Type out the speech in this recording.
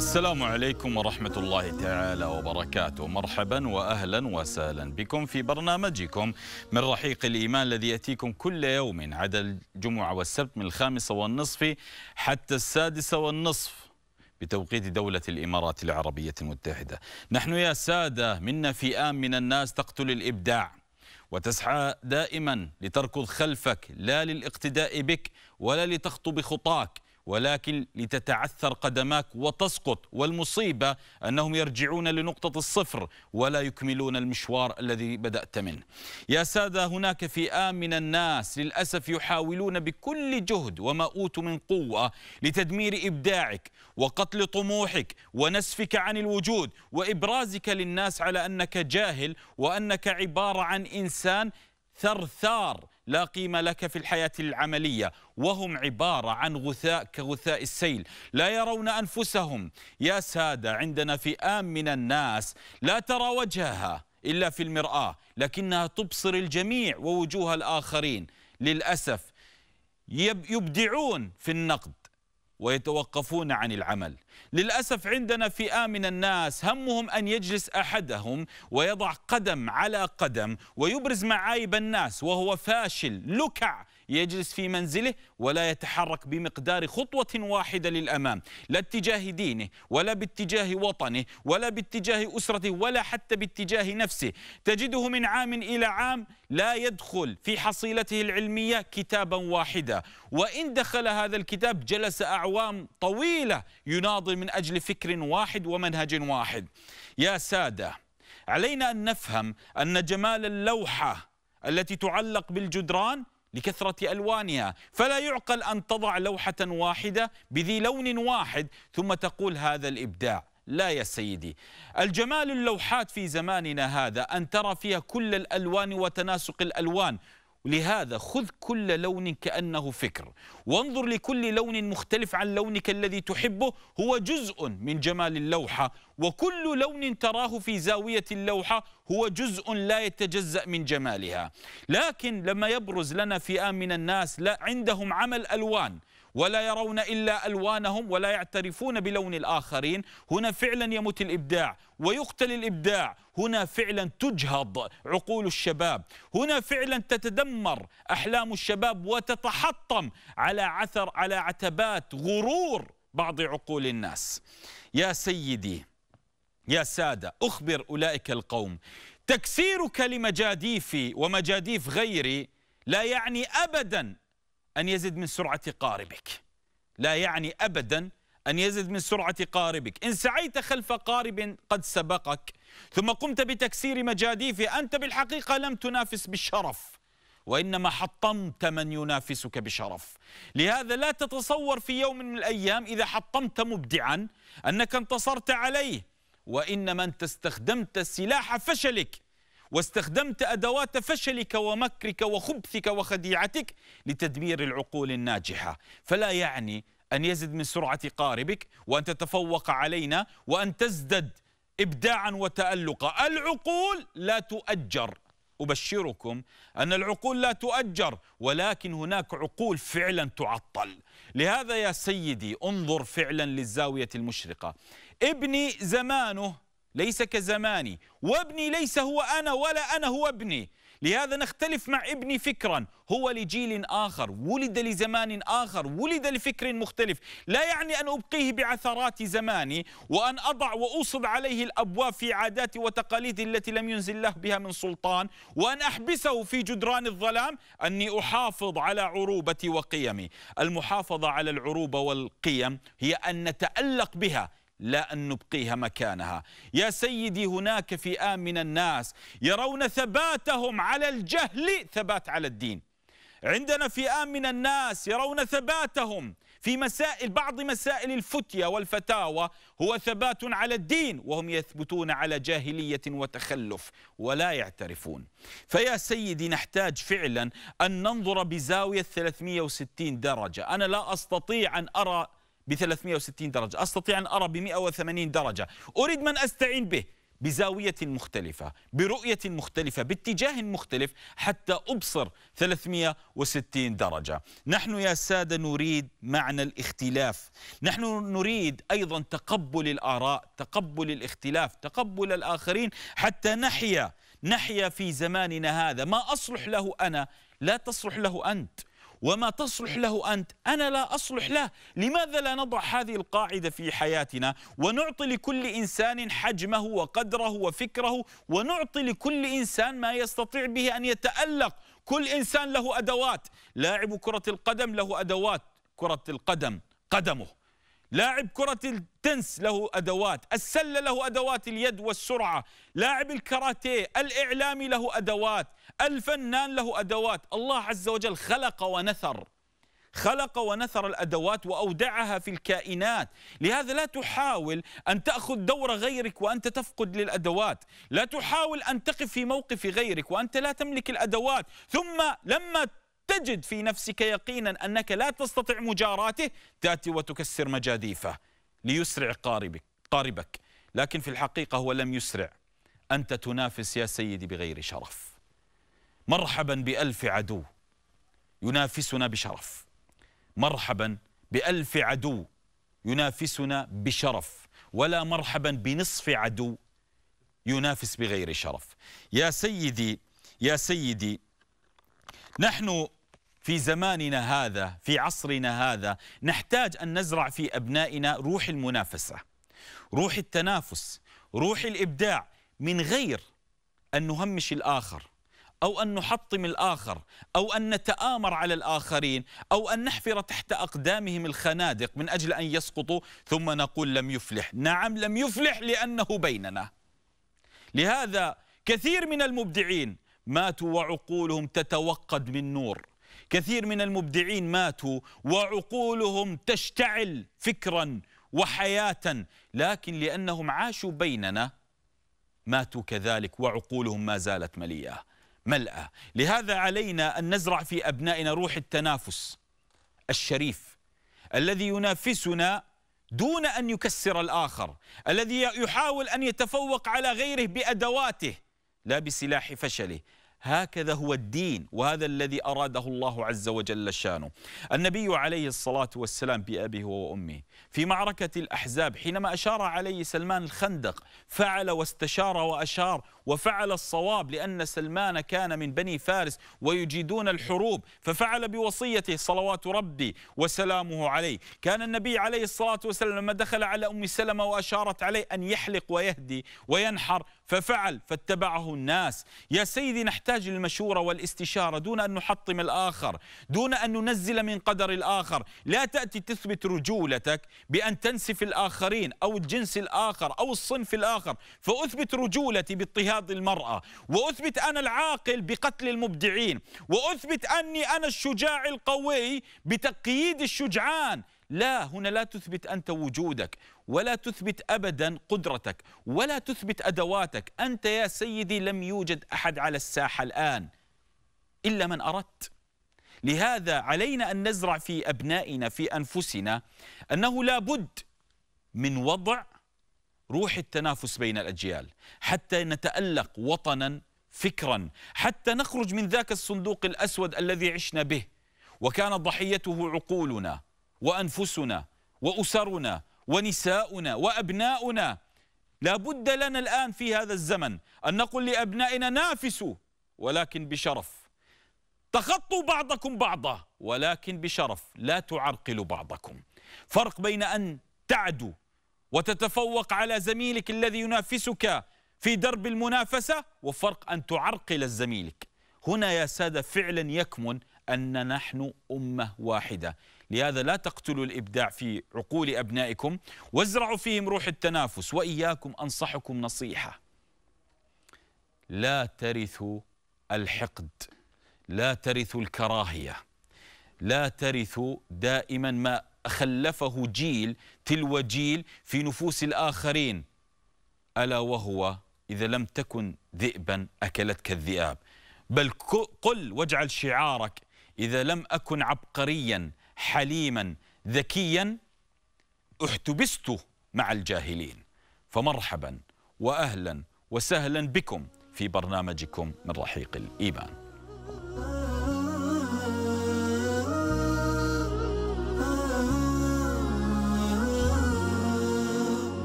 السلام عليكم ورحمة الله تعالى وبركاته مرحبا وأهلا وسهلا بكم في برنامجكم من رحيق الإيمان الذي يأتيكم كل يوم عدا الجمعة والسبت من الخامسة والنصف حتى السادسة والنصف بتوقيت دولة الإمارات العربية المتحدة نحن يا سادة منا فئام من الناس تقتل الإبداع وتسعى دائما لتركض خلفك لا للاقتداء بك ولا لتخطو بخطاك ولكن لتتعثر قدماك وتسقط والمصيبة أنهم يرجعون لنقطة الصفر ولا يكملون المشوار الذي بدأت منه يا سادة هناك فئام من الناس للأسف يحاولون بكل جهد وما أوتوا من قوة لتدمير إبداعك وقتل طموحك ونسفك عن الوجود وإبرازك للناس على أنك جاهل وأنك عبارة عن إنسان ثرثار لا قيمة لك في الحياة العملية وهم عبارة عن غثاء كغثاء السيل لا يرون أنفسهم يا سادة عندنا فئام من الناس لا ترى وجهها إلا في المرآة لكنها تبصر الجميع ووجوه الآخرين للأسف يبدعون في النقد ويتوقفون عن العمل للأسف عندنا فئة من الناس همهم أن يجلس أحدهم ويضع قدم على قدم ويبرز معايب الناس وهو فاشل لكع يجلس في منزله ولا يتحرك بمقدار خطوة واحدة للأمام لا اتجاه دينه ولا باتجاه وطنه ولا باتجاه أسرته ولا حتى باتجاه نفسه تجده من عام إلى عام لا يدخل في حصيلته العلمية كتابا واحدا وإن دخل هذا الكتاب جلس أعوام طويلة يناضل من أجل فكر واحد ومنهج واحد يا سادة علينا أن نفهم أن جمال اللوحة التي تعلق بالجدران لكثرة ألوانها فلا يعقل أن تضع لوحة واحدة بذي لون واحد ثم تقول هذا الإبداع لا يا سيدي الجمال اللوحات في زماننا هذا أن ترى فيها كل الألوان وتناسق الألوان لهذا خذ كل لون كأنه فكر وانظر لكل لون مختلف عن لونك الذي تحبه هو جزء من جمال اللوحة وكل لون تراه في زاوية اللوحة هو جزء لا يتجزأ من جمالها لكن لما يبرز لنا فئام من الناس لا عندهم عمل ألوان ولا يرون إلا ألوانهم ولا يعترفون بلون الآخرين هنا فعلا يموت الإبداع ويقتل الإبداع هنا فعلا تجهض عقول الشباب هنا فعلا تتدمر أحلام الشباب وتتحطم على عثر على عتبات غرور بعض عقول الناس يا سيدي يا سادة أخبر أولئك القوم تكسيرك لمجاديفي ومجاديف غيري لا يعني أبدا أن يزد من سرعة قاربك لا يعني أبدا أن يزد من سرعة قاربك إن سعيت خلف قارب قد سبقك ثم قمت بتكسير مجاديفه أنت بالحقيقة لم تنافس بالشرف وإنما حطمت من ينافسك بشرف لهذا لا تتصور في يوم من الأيام إذا حطمت مبدعا أنك انتصرت عليه وإنما أنت استخدمت سلاح فشلك واستخدمت أدوات فشلك ومكرك وخبثك وخديعتك لتدمير العقول الناجحة فلا يعني أن يزد من سرعة قاربك وأن تتفوق علينا وأن تزدد إبداعا وتألقا العقول لا تؤجر أبشركم أن العقول لا تؤجر ولكن هناك عقول فعلا تعطل لهذا يا سيدي انظر فعلا للزاوية المشرقة ابني زمانه ليس كزماني وابني ليس هو أنا ولا أنا هو ابني لهذا نختلف مع ابني فكرا هو لجيل آخر ولد لزمان آخر ولد لفكر مختلف لا يعني أن أبقيه بعثرات زماني وأن أضع وأوصب عليه الأبواب في عاداتي وتقاليدي التي لم ينزل له بها من سلطان وأن أحبسه في جدران الظلام أني أحافظ على عروبتي وقيمي المحافظة على العروبة والقيم هي أن نتألق بها لا أن نبقيها مكانها يا سيدي هناك فئام من الناس يرون ثباتهم على الجهل ثبات على الدين عندنا فئام من الناس يرون ثباتهم في مسائل بعض مسائل الفتية والفتاوى هو ثبات على الدين وهم يثبتون على جاهلية وتخلف ولا يعترفون فيا سيدي نحتاج فعلا أن ننظر بزاوية 360 درجة أنا لا أستطيع أن أرى ب 360 درجة أستطيع أن أرى ب 180 درجة أريد من أستعين به بزاوية مختلفة برؤية مختلفة باتجاه مختلف حتى أبصر 360 درجة نحن يا سادة نريد معنى الاختلاف نحن نريد أيضا تقبل الآراء تقبل الاختلاف تقبل الآخرين حتى نحيا نحيا في زماننا هذا ما أصلح له أنا لا تصلح له أنت وما تصلح له أنت أنا لا أصلح له لماذا لا نضع هذه القاعدة في حياتنا ونعطي لكل إنسان حجمه وقدره وفكره ونعطي لكل إنسان ما يستطيع به أن يتألق كل إنسان له أدوات لاعب كرة القدم له أدوات كرة القدم قدمه لاعب كرة التنس له أدوات السلة له أدوات اليد والسرعة لاعب الكاراتيه الإعلامي له أدوات الفنان له أدوات الله عز وجل خلق ونثر خلق ونثر الأدوات وأودعها في الكائنات لهذا لا تحاول أن تأخذ دور غيرك وأنت تفقد للأدوات لا تحاول أن تقف في موقف غيرك وأنت لا تملك الأدوات ثم لما تجد في نفسك يقينا أنك لا تستطيع مجاراته تأتي وتكسر مجاديفه ليسرع قاربك, قاربك لكن في الحقيقة هو لم يسرع أنت تنافس يا سيدي بغير شرف مرحبا بألف عدو ينافسنا بشرف مرحبا بألف عدو ينافسنا بشرف ولا مرحبا بنصف عدو ينافس بغير شرف يا سيدي يا سيدي نحن في زماننا هذا في عصرنا هذا نحتاج أن نزرع في أبنائنا روح المنافسة روح التنافس روح الإبداع من غير أن نهمش الآخر أو أن نحطم الآخر أو أن نتآمر على الآخرين أو أن نحفر تحت أقدامهم الخنادق من أجل أن يسقطوا ثم نقول لم يفلح نعم لم يفلح لأنه بيننا لهذا كثير من المبدعين ماتوا وعقولهم تتوقد من نور كثير من المبدعين ماتوا وعقولهم تشتعل فكرا وحياه لكن لانهم عاشوا بيننا ماتوا كذلك وعقولهم ما زالت مليئه ملأة لهذا علينا أن نزرع في أبنائنا روح التنافس الشريف الذي ينافسنا دون أن يكسر الآخر الذي يحاول أن يتفوق على غيره بأدواته لا بسلاح فشله هكذا هو الدين وهذا الذي أراده الله عز وجل شانه النبي عليه الصلاة والسلام بأبيه وأمه في معركة الأحزاب حينما أشار عليه سلمان الخندق فعل واستشار وأشار وفعل الصواب لأن سلمان كان من بني فارس ويجيدون الحروب ففعل بوصيته صلوات ربي وسلامه عليه كان النبي عليه الصلاة والسلام لما دخل على أم سلمة وأشارت عليه أن يحلق ويهدي وينحر ففعل فاتبعه الناس يا سيدي نحتاج للمشورة والاستشارة دون أن نحطم الآخر دون أن ننزل من قدر الآخر لا تأتي تثبت رجولتك بأن تنسف الآخرين أو الجنس الآخر أو الصنف الآخر فأثبت رجولتي باتهام هذه المرأة وأثبت أنا العاقل بقتل المبدعين وأثبت أني أنا الشجاع القوي بتقييد الشجعان لا هنا لا تثبت أنت وجودك ولا تثبت أبدا قدرتك ولا تثبت أدواتك أنت يا سيدي لم يوجد أحد على الساحة الآن إلا من أردت لهذا علينا أن نزرع في أبنائنا في أنفسنا أنه لابد من وضع روح التنافس بين الأجيال حتى نتألق وطنا فكرا حتى نخرج من ذاك الصندوق الأسود الذي عشنا به وكان ضحيته عقولنا وأنفسنا وأسرنا ونساؤنا وأبناؤنا لا بد لنا الآن في هذا الزمن أن نقول لأبنائنا نافسوا ولكن بشرف تخطوا بعضكم بعضا ولكن بشرف لا تعرقلوا بعضكم فرق بين أن تعدوا وتتفوق على زميلك الذي ينافسك في درب المنافسة وفرق أن تعرقل الزميلك هنا يا سادة فعلا يكمن أن نحن أمة واحدة لهذا لا تقتلوا الإبداع في عقول أبنائكم وازرعوا فيهم روح التنافس وإياكم أنصحكم نصيحة لا ترثوا الحقد لا ترثوا الكراهية لا ترثوا دائما ما خلفه جيل تلو جيل في نفوس الآخرين ألا وهو إذا لم تكن ذئبا أكلتك الذئاب بل قل واجعل شعارك إذا لم أكن عبقريا حليما ذكيا احتبست مع الجاهلين فمرحبا وأهلا وسهلا بكم في برنامجكم من رحيق الإيمان